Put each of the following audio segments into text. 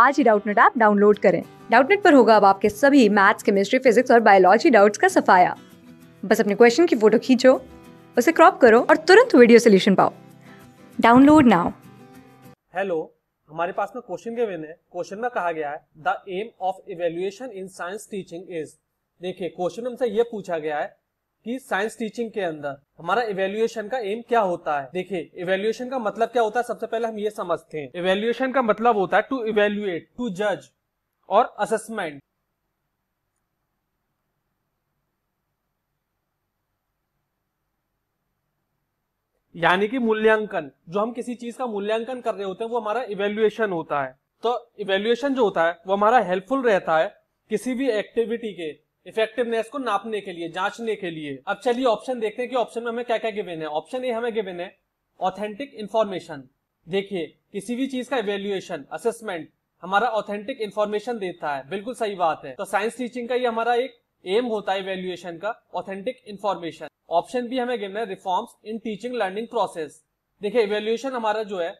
आज ही Doubtnut app download करें डाउटनेट पर होगा अब आपके सभी मैथ्स केमिस्ट्री फिजिक्स और बायोलॉजी डाउट्स का सफाया बस अपने क्वेश्चन की फोटो खींचो उसे क्रॉप करो और तुरंत वीडियो सोल्यूशन पाओ डाउनलोड नाउ हेलो हमारे पास में क्वेश्चन गिवन है क्वेश्चन में कहा गया है the aim of evaluation in science teaching is देखिए क्वेश्चन हमसे ये पूछा गया है कि साइंस टीचिंग के अंदर हमारा इवेल्युएशन का एम क्या होता है देखिए इवेल्युएशन का मतलब क्या होता है सबसे पहले हम ये समझते हैं इवेल्युएशन का मतलब होता है टू इवेल्युएट टू जज और असेसमेंट यानी कि मूल्यांकन जो हम किसी चीज का मूल्यांकन कर रहे होते हैं वो हमारा इवेल्युएशन होता है तो इवेल्युएशन जो होता है वो हमारा हेल्पफुल रहता है किसी भी एक्टिविटी के इफेक्टिवनेस को नापने के लिए जांचने के लिए अब चलिए ऑप्शन देखते हैं कि ऑप्शन में हमें क्या क्या गिवन है ऑप्शन ए हमें गिवन है ऑथेंटिक इन्फॉर्मेशन देखिए किसी भी चीज का इवेल्युएशन असेसमेंट हमारा ऑथेंटिक इन्फॉर्मेशन देता है बिल्कुल सही बात है तो साइंस टीचिंग का ये हमारा एक एम होता है इवेल्युएशन का ऑथेंटिक इन्फॉर्मेशन ऑप्शन बी हमें गिवन है reforms in teaching learning process देखिए इवेल्युएशन हमारा जो है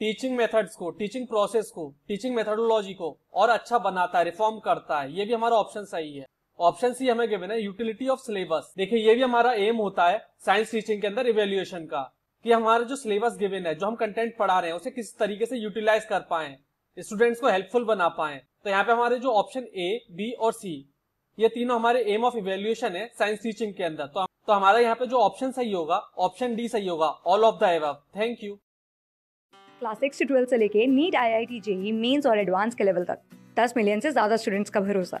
टीचिंग मेथड्स को टीचिंग प्रोसेस को टीचिंग मेथडोलॉजी को और अच्छा बनाता है रिफॉर्म करता है ये भी हमारा ऑप्शन सही है ऑप्शन सी हमें गिवन है यूटिलिटी ऑफ सिलेबस देखिए ये भी हमारा एम होता है साइंस टीचिंग के अंदर इवेल्युएशन का कि हमारा जो सिलेबस गिवन है जो हम कंटेंट पढ़ा रहे हैं उसे किस तरीके से यूटिलाइज कर पाए स्टूडेंट्स को हेल्पफुल बना पाए तो यहाँ पे हमारे जो ऑप्शन ए बी और सी ये तीनों हमारे एम ऑफ इवेल्युएशन है साइंस टीचिंग के अंदर तो तो हमारा यहाँ पे जो ऑप्शन सही होगा ऑप्शन डी सही होगा all of the above thank you class six से ट्वेल्व से लेके NEET I I T JEE mains और एडवांस के लेवल तक दस मिलियन से ज्यादा स्टूडेंट्स का भरोसा